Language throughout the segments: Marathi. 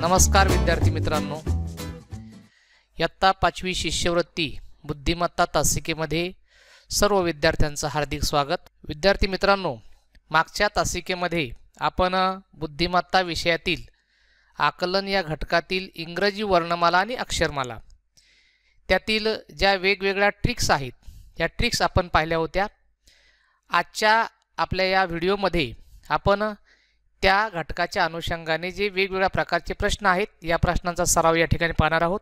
नमस्कार विद्यार्थी मित्रांनो इयत्ता पाचवी शिष्यवृत्ती बुद्धिमत्ता तासिकेमध्ये सर्व विद्यार्थ्यांचं हार्दिक स्वागत विद्यार्थी मित्रांनो मागच्या तासिकेमध्ये आपण बुद्धिमत्ता विषयातील आकलन या घटकातील इंग्रजी वर्णमाला आणि अक्षरमाला त्यातील ज्या वेगवेगळ्या ट्रिक्स आहेत त्या ट्रिक्स आपण पाहिल्या होत्या आजच्या आपल्या या व्हिडिओमध्ये आपण त्या घटकाच्या अनुषंगाने जे वेगवेगळ्या प्रकारचे प्रश्न आहेत या प्रश्नांचा सराव या ठिकाणी पाहणार आहोत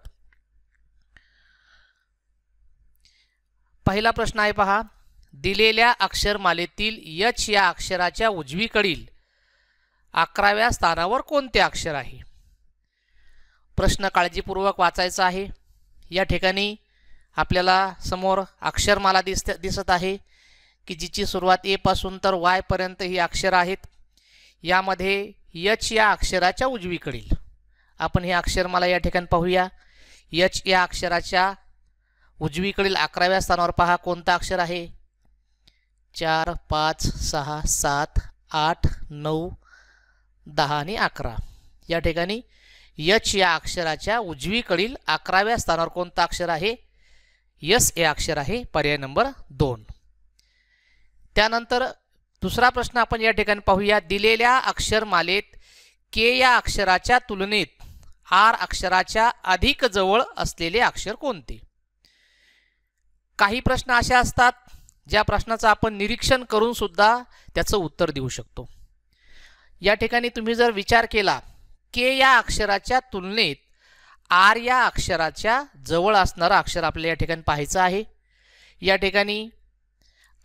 पहिला प्रश्न आहे पहा दिलेल्या अक्षरमालेतील यच या अक्षराच्या उजवीकडील अकराव्या स्थानावर कोणते अक्षर आहे प्रश्न काळजीपूर्वक वाचायचा आहे या ठिकाणी आपल्याला समोर अक्षरमाला दिसत दिसत आहे की जिची सुरुवात एपासून तर वायपर्यंत ही अक्षर आहेत यामध्ये यच या अक्षराच्या उजवीकडील आपण हे अक्षर मला या ठिकाणी पाहूया यच या अक्षराच्या उजवीकडील अकराव्या स्थानावर पहा कोणता अक्षर आहे चार पाच सहा सात आठ नऊ दहा आणि अकरा या ठिकाणी यच या अक्षराच्या उजवीकडील अकराव्या स्थानावर कोणता अक्षर आहे यस या अक्षर आहे पर्याय नंबर दोन त्यानंतर दुसरा प्रश्न आपण या ठिकाणी पाहूया दिलेल्या अक्षरमालेत के या अक्षराच्या तुलनेत आर अक्षराच्या अधिक जवळ असलेले अक्षर कोणते काही प्रश्न असे असतात ज्या प्रश्नाचं आपण निरीक्षण करून सुद्धा त्याचं उत्तर देऊ शकतो या ठिकाणी तुम्ही जर विचार केला के या अक्षराच्या तुलनेत आर या अक्षराच्या जवळ असणारा अक्षर आपल्याला या ठिकाणी पाहायचं आहे या ठिकाणी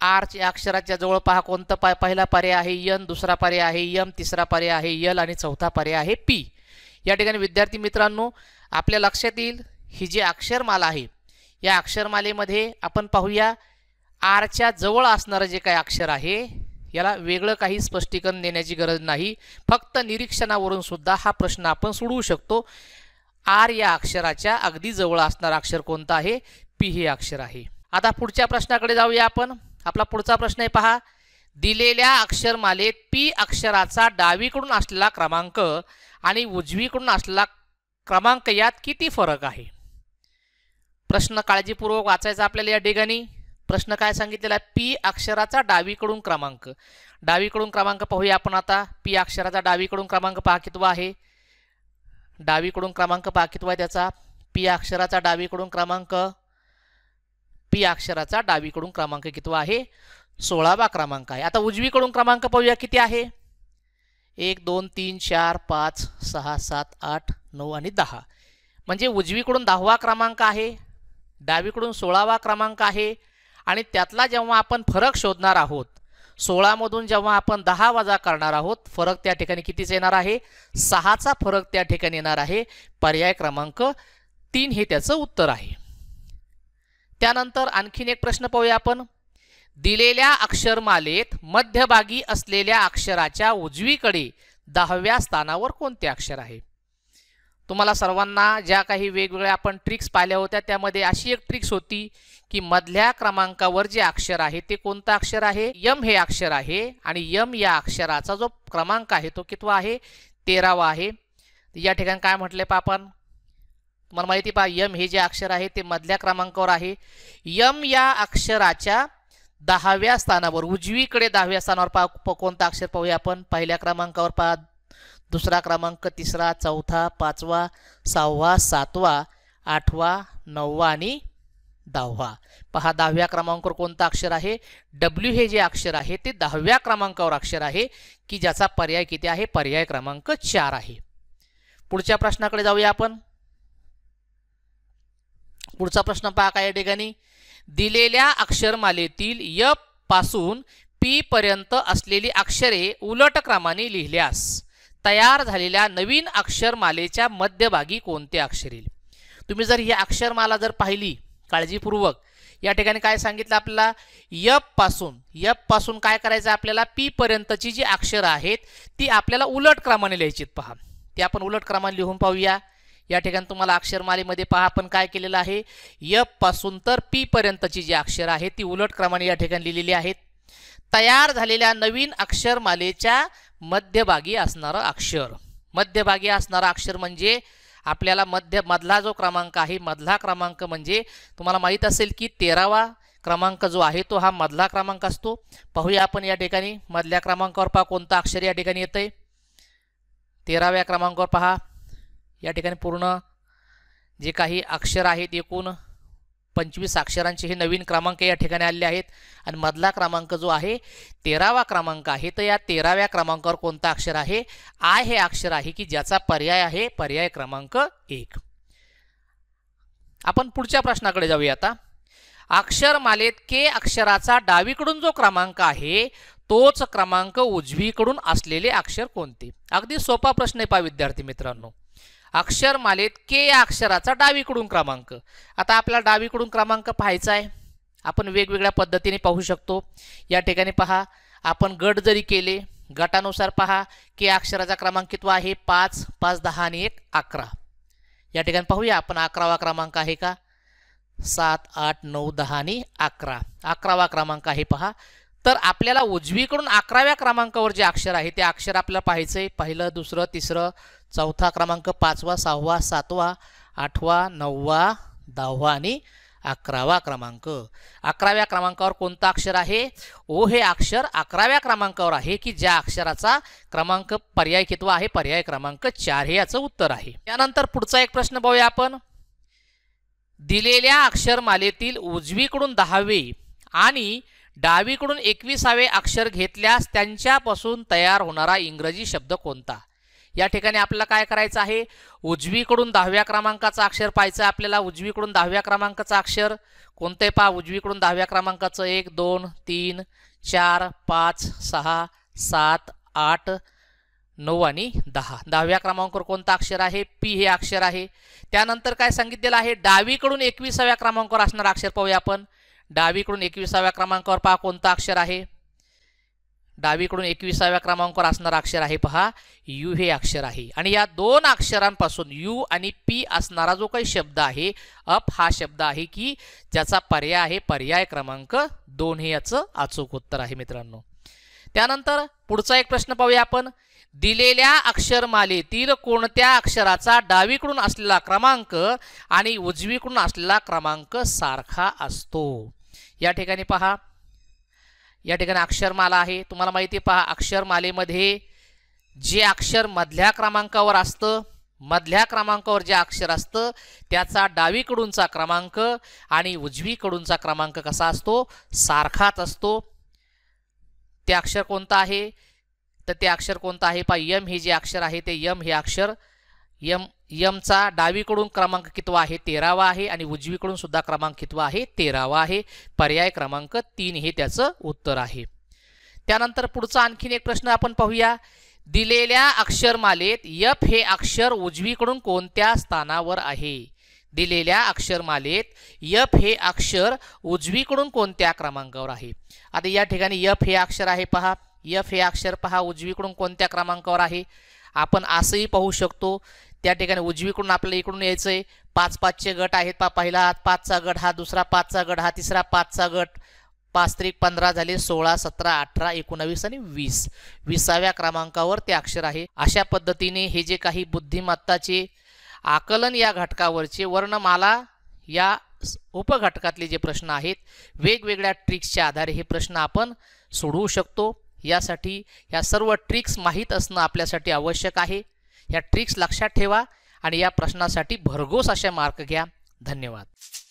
आर्च या अक्षराच्या जवळ पहा कोणता पा पहिला पर्याय आहे यन दुसरा पर्याय आहे यम तिसरा पर्याय आहे यल आणि चौथा पर्याय आहे पी या ठिकाणी विद्यार्थी मित्रांनो आपल्या लक्षात येईल ही जी अक्षरमाला आहे या अक्षरमालेमध्ये आपण पाहूया आरच्या जवळ असणारं जे काही अक्षर आहे याला वेगळं काही स्पष्टीकरण देण्याची गरज नाही फक्त निरीक्षणावरून सुद्धा हा प्रश्न आपण सोडवू शकतो आर या अक्षराच्या अगदी जवळ असणारा अक्षर कोणतं आहे पी हे अक्षर आहे आता पुढच्या प्रश्नाकडे जाऊया आपण आपला पुढचा प्रश्न आहे पहा दिलेल्या अक्षरमालेत पी अक्षराचा डावीकडून असलेला क्रमांक आणि उजवीकडून असलेला क्रमांक यात किती फरक आहे प्रश्न काळजीपूर्वक वाचायचा आपल्याला या ठिकाणी प्रश्न काय सांगितलेला आहे पी अक्षराचा डावीकडून क्रमांक डावीकडून क्रमांक पाहूया आपण आता पी अक्षराचा डावीकडून क्रमांक पाकित्व आहे डावीकडून क्रमांक पाकित्व आहे त्याचा पी अक्षराचा डावीकडून क्रमांक पी अक्षराचा डावीकडून क्रमांक कितवा आहे सोळावा क्रमांक आहे आता उजवीकडून क्रमांक पाहूया किती आहे एक दोन तीन चार पाच सहा सात आठ नऊ आणि दहा म्हणजे उजवीकडून दहावा क्रमांक आहे डावीकडून सोळावा क्रमांक आहे आणि त्यातला जेव्हा आपण फरक शोधणार आहोत सोळामधून जेव्हा आपण दहा वजा करणार आहोत फरक त्या ठिकाणी कितीच येणार आहे सहाचा फरक त्या ठिकाणी येणार आहे पर्याय क्रमांक तीन हे त्याचं उत्तर आहे त्यानंतर आणखीन एक प्रश्न पाहूया आपण दिलेल्या अक्षरमालेत मध्यभागी असलेल्या अक्षराच्या उजवीकडे दहाव्या स्थानावर कोणते अक्षर आहे तुम्हाला सर्वांना ज्या काही वेगवेगळ्या आपण ट्रिक्स पाहिल्या होत्या त्यामध्ये अशी एक ट्रिक्स होती की मधल्या क्रमांकावर जे अक्षर आहे ते कोणतं अक्षर आहे यम हे अक्षर आहे आणि यम या अक्षराचा जो क्रमांक आहे तो कितवा आहे तेरावा आहे या ठिकाणी काय म्हटले आपण तुम्हाला माहिती पहा यम हे जे अक्षर आहे ते मधल्या क्रमांकावर आहे यम या अक्षराच्या दहाव्या स्थानावर उजवीकडे दहाव्या स्थानावर पहा कोणता अक्षर पाहूया आपण पहिल्या क्रमांकावर पहा दुसरा क्रमांक तिसरा चौथा पाचवा सहावा सातवा आठवा नववा आणि दहावा पहा दहाव्या क्रमांकावर कोणता अक्षर आहे डब्ल्यू हे जे अक्षर आहे ते दहाव्या क्रमांकावर अक्षर आहे की ज्याचा पर्याय किती आहे पर्याय क्रमांक चार आहे पुढच्या प्रश्नाकडे जाऊया आपण पुढचा प्रश्न पहा काय या ठिकाणी दिलेल्या अक्षरमालेतील य पासून पी पर्यंत असलेली अक्षरे उलट क्रमाने लिहिल्यास तयार झालेल्या नवीन अक्षरमालेच्या मध्यभागी कोणते अक्षर येईल तुम्ही जर ही अक्षरमाला जर पाहिली काळजीपूर्वक या ठिकाणी काय सांगितलं आपल्याला यप पासून यप पासून काय करायचं आपल्याला पी पर्यंतची जी अक्षरं आहेत ती आपल्याला उलट क्रमाने लिहायची पहा ती आपण उलट क्रमाने लिहून पाहूया या ठिकाणी तुम्हाला अक्षरमालेमध्ये पहा आपण काय केलेलं आहे यफ पासून तर पी पर्यंतची जी अक्षर आहे ती उलट क्रमाने या ठिकाणी लिहिलेली आहेत तयार झालेल्या नवीन अक्षरमालेच्या मध्यभागी असणारं अक्षर मध्यभागी असणारा अक्षर म्हणजे आपल्याला मध्य मधला जो क्रमांक आहे मधला क्रमांक म्हणजे तुम्हाला माहीत असेल की तेरावा क्रमांक जो आहे तो हा मधला क्रमांक असतो पाहूया आपण या ठिकाणी मधल्या क्रमांकावर पहा कोणता अक्षर या ठिकाणी येतं आहे तेराव्या क्रमांकावर पहा या ठिकाणी पूर्ण जे काही अक्षर आहेत एकूण पंचवीस अक्षरांचे हे नवीन क्रमांक या ठिकाणी आलेले आहेत आणि मधला क्रमांक जो आहे तेरावा क्रमांक आहे तर या तेराव्या क्रमांकावर कोणता अक्षर आहे आय हे अक्षर आहे की ज्याचा पर्याय आहे पर्याय क्रमांक एक आपण पुढच्या प्रश्नाकडे जाऊया आता अक्षरमालेत के अक्षराचा डावीकडून जो क्रमांक आहे तोच क्रमांक उजवीकडून असलेले अक्षर कोणते अगदी सोपा प्रश्न आहे पा विद्यार्थी मित्रांनो अक्षरमालेत के या अक्षराचा डावीकडून क्रमांक आता आपला डावीकडून क्रमांक पाहायचा आहे आपण वेगवेगळ्या पद्धतीने पाहू शकतो या ठिकाणी पहा आपण गट जरी केले गटानुसार पहा के अक्षराचा क्रमांक किती आहे पाच पाच दहा आणि एक अकरा या ठिकाणी पाहूया आपण अकरावा क्रमांक आहे का सात आठ नऊ दहा आणि अकरा अकरावा क्रमांक आहे पहा तर आपल्याला उजवीकडून अकराव्या क्रमांकावर जे अक्षर आहे ते अक्षर आपल्याला पाहायचं आहे पहिलं दुसरं तिसरं चौथा क्रमांक पाचवा सहावा सातवा आठवा नववा दहावा आणि अकरावा क्रमांक अकराव्या क्रमांकावर कोणता अक्षर आहे ओ हे अक्षर अकराव्या क्रमांकावर आहे की ज्या अक्षराचा क्रमांक पर्याय कितवा आहे पर्याय क्रमांक चार हे याचं उत्तर आहे त्यानंतर पुढचा एक प्रश्न पाहूया आपण दिलेल्या अक्षरमालेतील उजवीकडून दहावे आणि डावीकडून एकविसावे अक्षर घेतल्यास त्यांच्यापासून तयार होणारा इंग्रजी शब्द कोणता या ठिकाणी आपल्याला काय करायचं आहे उजवीकडून दहाव्या क्रमांकाचं अक्षर पाहायचं आहे आपल्याला उजवीकडून दहाव्या क्रमांकाचं अक्षर कोणते पहा उजवीकडून दहाव्या क्रमांकाचं एक दोन तीन चार पाच सहा सात आठ नऊ आणि दहा दहाव्या क्रमांकावर कोणतं अक्षर आहे पी हे अक्षर आहे त्यानंतर काय सांगितलेलं आहे डावीकडून एकविसाव्या क्रमांकावर असणारं अक्षर पाहूया आपण डावीकडून एकविसाव्या क्रमांकावर पहा कोणता अक्षर आहे डावीकडून एकविसाव्या क्रमांकावर असणारं अक्षर आहे पहा यू हे अक्षर आहे आणि या दोन अक्षरांपासून यू आणि पी असणारा जो काही शब्द आहे अप हा शब्द आहे की ज्याचा पर्याय आहे पर्याय क्रमांक दोन हे याचं अचूक उत्तर आहे मित्रांनो त्यानंतर पुढचा एक प्रश्न पाहूया आपण दिलेल्या अक्षरमालेतील कोणत्या अक्षराचा डावीकडून असलेला क्रमांक आणि उजवीकडून असलेला क्रमांक सारखा असतो या ठिकाणी पहा या ठिकाणी अक्षरमाला आहे तुम्हाला माहिती पहा अक्षरमालेमध्ये जे अक्षर मधल्या क्रमांकावर असतं मधल्या क्रमांकावर जे अक्षर असतं त्याचा डावीकडूनचा क्रमांक आणि उजवीकडूनचा क्रमांक कसा असतो सारखाच असतो ते अक्षर कोणतं आहे तर ते अक्षर कोणतं आहे पहा यम हे जे अक्षर आहे ते यम हे अक्षर यम यमचा डावीकडून क्रमांक कितवा आहे तेरावा आहे आणि उजवीकडून सुद्धा क्रमांक कितवा आहे तेरावा आहे पर्याय क्रमांक तीन हे त्याचं उत्तर आहे त्यानंतर पुढचा आणखीन एक प्रश्न आपण पाहूया दिलेल्या अक्षरमालेत यफ हे अक्षर उजवीकडून कोणत्या स्थानावर आहे दिलेल्या अक्षरमालेत यफ हे अक्षर उजवीकडून कोणत्या क्रमांकावर आहे आता या ठिकाणी यफ हे अक्षर आहे पहा यफ हे अक्षर पहा उजवीकडून कोणत्या क्रमांकावर आहे आपण असंही पाहू शकतो त्या ठिकाणी उजवीकडून आपल्याला इकडून यायचं आहे पाच पाचचे गट आहेत पा पहिला पाचचा गट हा दुसरा पाचचा गट हा तिसरा पाचचा गट पाच त्रिक पंधरा झाले सोळा सतरा अठरा एकोणावीस आणि वीस विसाव्या क्रमांकावर ते अक्षर आहे अशा पद्धतीने हे जे काही बुद्धिमत्ताचे आकलन या घटकावरचे वर्णमाला या उपघटकातले जे प्रश्न आहेत वेगवेगळ्या ट्रिक्सच्या आधारे हे प्रश्न आपण सोडवू शकतो यासाठी या सर्व ट्रिक्स माहीत असणं आपल्यासाठी आवश्यक आहे ह्या ट्रिक्स लक्षात ठेवा आणि या प्रश्नासाठी भरघोस अशा मार्क घ्या धन्यवाद